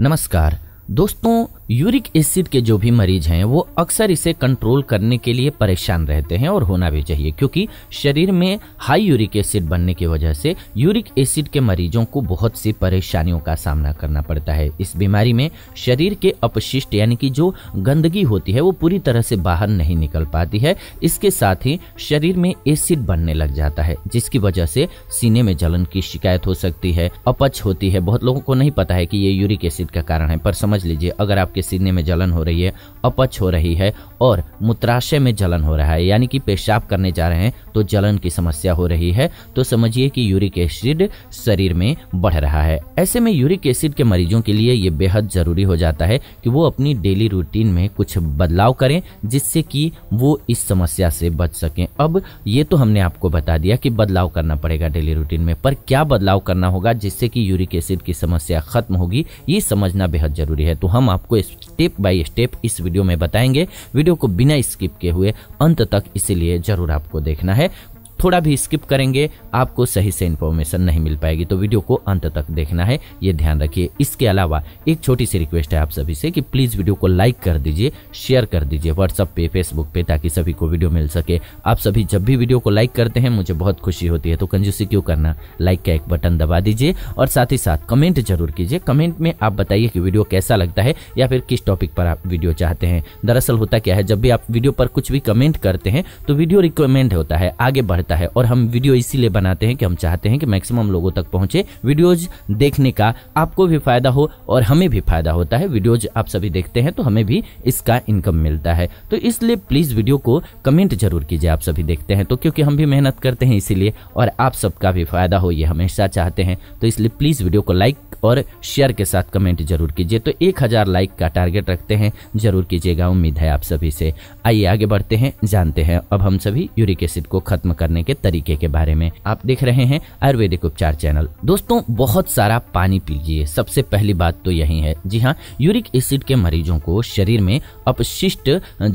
नमस्कार दोस्तों uric acid के जो भी मरीज हैं वो अक्सर इसे कंट्रोल करने के लिए परेशान रहते हैं और होना भी चाहिए क्योंकि शरीर में हाई यूरिक एसिड बनने की वजह से यूरिक एसिड के मरीजों को बहुत सी परेशानियों का सामना करना पड़ता है इस बीमारी में शरीर के अपशिष्ट यानी कि जो गंदगी होती है वो पूरी तरह से बाहर नहीं निकल पाती है इसके साथ ही शरीर में एसिड बनने लग जाता है जिसकी वजह से सीने में जलन की शिकायत हो सकती है अपच होती है बहुत लोगों को नहीं पता है कि ये यूरिक एसिड का कारण है पर समझ समझ लीजिए अगर आपके सीने में जलन हो रही है अपच हो रही है और मूत्राशय में जलन हो रहा है यानी कि पेशाब करने जा रहे हैं तो जलन की समस्या हो रही है तो समझिए कि यूरिक एसिड शरीर में बढ़ रहा है ऐसे में यूरिक एसिड के मरीजों के लिए ये बेहद ज़रूरी हो जाता है कि वो अपनी डेली रूटीन में कुछ बदलाव करें जिससे कि वो इस समस्या से बच सकें अब ये तो हमने आपको बता दिया कि बदलाव करना पड़ेगा डेली रूटीन में पर क्या बदलाव करना होगा जिससे कि यूरिक एसिड की समस्या खत्म होगी ये समझना बेहद जरूरी जरूरी है तो हम आपको स्टेप बाय स्टेप इस वीडियो में बताएंगे वीडियो को बिना स्किप के हुए अंत तक इसीलिए जरूर आपको देखना है थोड़ा भी स्किप करेंगे आपको सही से इन्फॉर्मेशन नहीं मिल पाएगी तो वीडियो को अंत तक देखना है ये ध्यान रखिए इसके अलावा एक छोटी सी रिक्वेस्ट है आप सभी से कि प्लीज़ वीडियो को लाइक कर दीजिए शेयर कर दीजिए व्हाट्सअप पे फेसबुक पे ताकि सभी को वीडियो मिल सके आप सभी जब भी वीडियो को लाइक करते हैं मुझे बहुत खुशी होती है तो कंजूसी क्यों करना लाइक का एक बटन दबा दीजिए और साथ ही साथ कमेंट जरूर कीजिए कमेंट में आप बताइए कि वीडियो कैसा लगता है या फिर किस टॉपिक पर आप वीडियो चाहते हैं दरअसल होता क्या है जब भी आप वीडियो पर कुछ भी कमेंट करते हैं तो वीडियो रिकमेंड होता है आगे बढ़ता सकता है और हम वीडियो इसीलिए बनाते हैं कि हम चाहते हैं कि मैक्सिमम लोगों तक पहुंचे वीडियोज देखने का आपको भी फायदा हो और हमें भी फायदा होता है वीडियोज आप सभी देखते हैं तो हमें भी इसका इनकम मिलता है तो इसलिए प्लीज वीडियो को कमेंट जरूर कीजिए आप सभी देखते हैं तो क्योंकि हम भी मेहनत करते हैं इसीलिए और आप सबका भी फायदा हो ये हमेशा चाहते हैं तो इसलिए प्लीज वीडियो को लाइक और शेयर के साथ कमेंट जरूर कीजिए तो एक हजार लाइक का टारगेट रखते हैं जरूर कीजिएगा उम्मीद है आप सभी से आइए आगे बढ़ते हैं जानते हैं अब हम सभी यूरिक एसिड को खत्म करने के तरीके के बारे में आप देख रहे हैं आयुर्वेदिक उपचार चैनल दोस्तों बहुत सारा पानी पीजिए सबसे पहली बात तो यही है जी हाँ यूरिक एसिड के मरीजों को शरीर में अपशिष्ट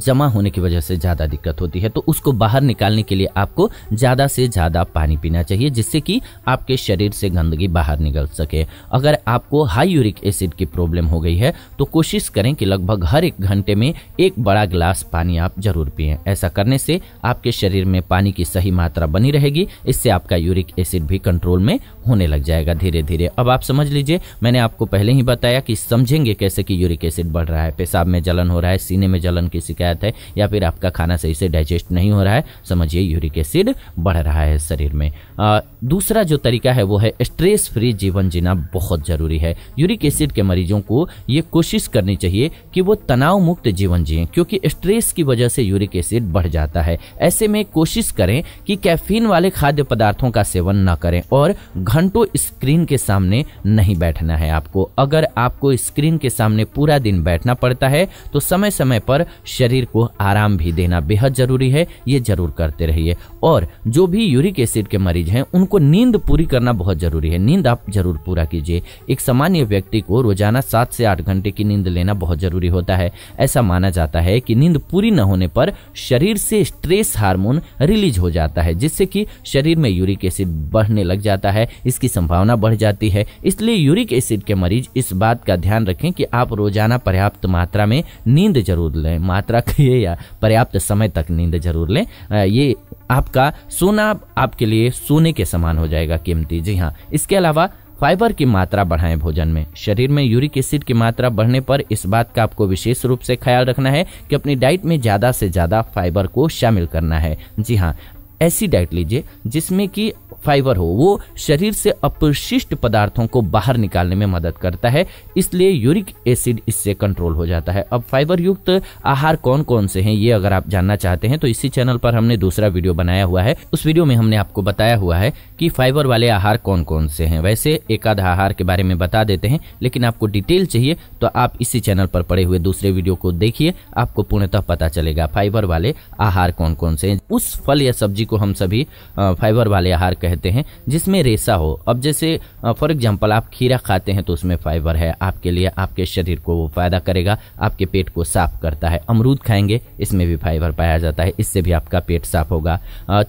जमा होने की वजह से ज्यादा दिक्कत होती है तो उसको बाहर निकालने के लिए आपको ज्यादा से ज्यादा पानी पीना चाहिए जिससे कि आपके शरीर से गंदगी बाहर निकल सके अगर आपको हाई यूरिक एसिड की प्रॉब्लम हो गई है तो कोशिश करें कि लगभग हर एक घंटे में एक बड़ा गिलास पानी आप जरूर पिए ऐसा करने से आपके शरीर में पानी की सही मात्रा बनी रहेगी इससे आपका यूरिक एसिड भी कंट्रोल में होने लग जाएगा धीरे धीरे अब आप समझ लीजिए मैंने आपको पहले ही बताया कि समझेंगे कैसे कि यूरिक एसिड बढ़ रहा है पेशाब में जलन हो रहा है सीने में जलन की शिकायत है या फिर आपका खाना सही से डाइजेस्ट नहीं हो रहा है समझिए यूरिक एसिड बढ़ रहा है शरीर में आ, दूसरा जो तरीका है वो है स्ट्रेस फ्री जीवन जीना बहुत जरूरी है यूरिक एसिड के मरीजों को ये कोशिश करनी चाहिए कि वो तनाव मुक्त जीवन जिये क्योंकि स्ट्रेस की वजह से यूरिक एसिड बढ़ जाता है ऐसे में कोशिश करें कि कैफीन वाले खाद्य पदार्थों का सेवन न करें और घंटों स्क्रीन के सामने नहीं बैठना है आपको अगर आपको स्क्रीन के सामने पूरा दिन बैठना पड़ता है तो समय समय पर शरीर को आराम भी देना बेहद जरूरी है ये जरूर करते रहिए और जो भी यूरिक एसिड के मरीज हैं उनको नींद पूरी करना बहुत जरूरी है नींद आप जरूर पूरा कीजिए एक सामान्य व्यक्ति को रोजाना सात से आठ घंटे की नींद लेना बहुत जरूरी होता है ऐसा माना जाता है कि नींद पूरी न होने पर शरीर से स्ट्रेस हार्मोन रिलीज हो जाता है जिससे कि शरीर में यूरिक एसिड बढ़ने लग जाता है इसकी संभावना बढ़ जाती है इसलिए यूरिक एसिड के मरीज इस बात का ध्यान रखें कि आप रोजाना पर्याप्त मात्रा में नींद जरूर लें मात्रा कहिए या पर्याप्त समय तक नींद जरूर लें ये आपका सोना आपके लिए सोने के समान हो जाएगा कीमती जी हाँ इसके अलावा फाइबर की मात्रा बढ़ाएं भोजन में शरीर में यूरिक एसिड की मात्रा बढ़ने पर इस बात का आपको विशेष रूप से ख्याल रखना है कि अपनी डाइट में ज़्यादा से ज़्यादा फाइबर को शामिल करना है जी हाँ ऐसी डाइट लीजिए जिसमें कि फाइबर हो वो शरीर से अपशिष्ट पदार्थों को बाहर निकालने में मदद करता है इसलिए यूरिक एसिड इससे कंट्रोल हो जाता है अब फाइबर युक्त आहार कौन कौन से हैं ये अगर आप जानना चाहते हैं तो इसी चैनल पर हमने दूसरा वीडियो बनाया हुआ है उस वीडियो में हमने आपको बताया हुआ है कि फाइबर वाले आहार कौन कौन से हैं वैसे एक आहार के बारे में बता देते हैं लेकिन आपको डिटेल चाहिए तो आप इसी चैनल पर पड़े हुए दूसरे वीडियो को देखिए आपको पूर्णतः पता चलेगा फाइबर वाले आहार कौन कौन से हैं उस फल या सब्जी को हम सभी फाइबर वाले आहार कहते हैं जिसमें रेशा हो अब जैसे फॉर एग्जाम्पल आप खीरा खाते हैं तो उसमें फाइबर है आपके लिए आपके शरीर को वो फ़ायदा करेगा आपके पेट को साफ करता है अमरूद खाएंगे इसमें भी फाइबर पाया जाता है इससे भी आपका पेट साफ होगा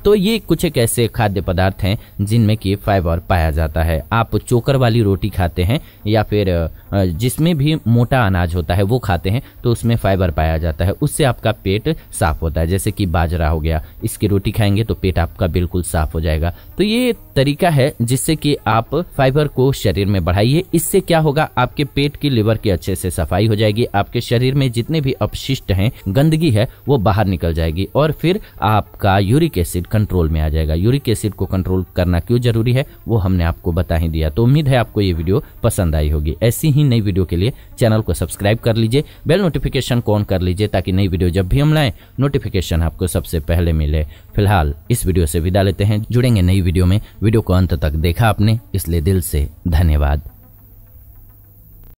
तो ये कुछ एक ऐसे खाद्य पदार्थ हैं जिनमें कि फाइबर पाया जाता है आप चोकर वाली रोटी खाते हैं या फिर जिसमें भी मोटा अनाज होता है वो खाते हैं तो उसमें फाइबर पाया जाता है उससे आपका पेट साफ होता है जैसे कि बाजरा हो गया इसकी रोटी खाएंगे तो तो पेट आपका बिल्कुल साफ हो जाएगा तो ये तरीका है जिससे कि आप फाइबर को शरीर में बढ़ाइए इससे क्या होगा आपके पेट की लिवर की अच्छे से सफाई हो जाएगी आपके शरीर में जितने भी अपशिष्ट हैं गंदगी है वो बाहर निकल जाएगी और फिर आपका यूरिक एसिड कंट्रोल में आ जाएगा यूरिक एसिड को कंट्रोल करना क्यों जरूरी है वो हमने आपको बता ही दिया तो उम्मीद है आपको ये वीडियो पसंद आई होगी ऐसी ही नई वीडियो के लिए चैनल को सब्सक्राइब कर लीजिए बेल नोटिफिकेशन को ऑन कर लीजिए ताकि नई वीडियो जब भी हम लाएं नोटिफिकेशन आपको सबसे पहले मिले फिलहाल इस वीडियो से विदा लेते हैं जुड़ेंगे नई वीडियो में वीडियो को अंत तक देखा आपने इसलिए दिल से धन्यवाद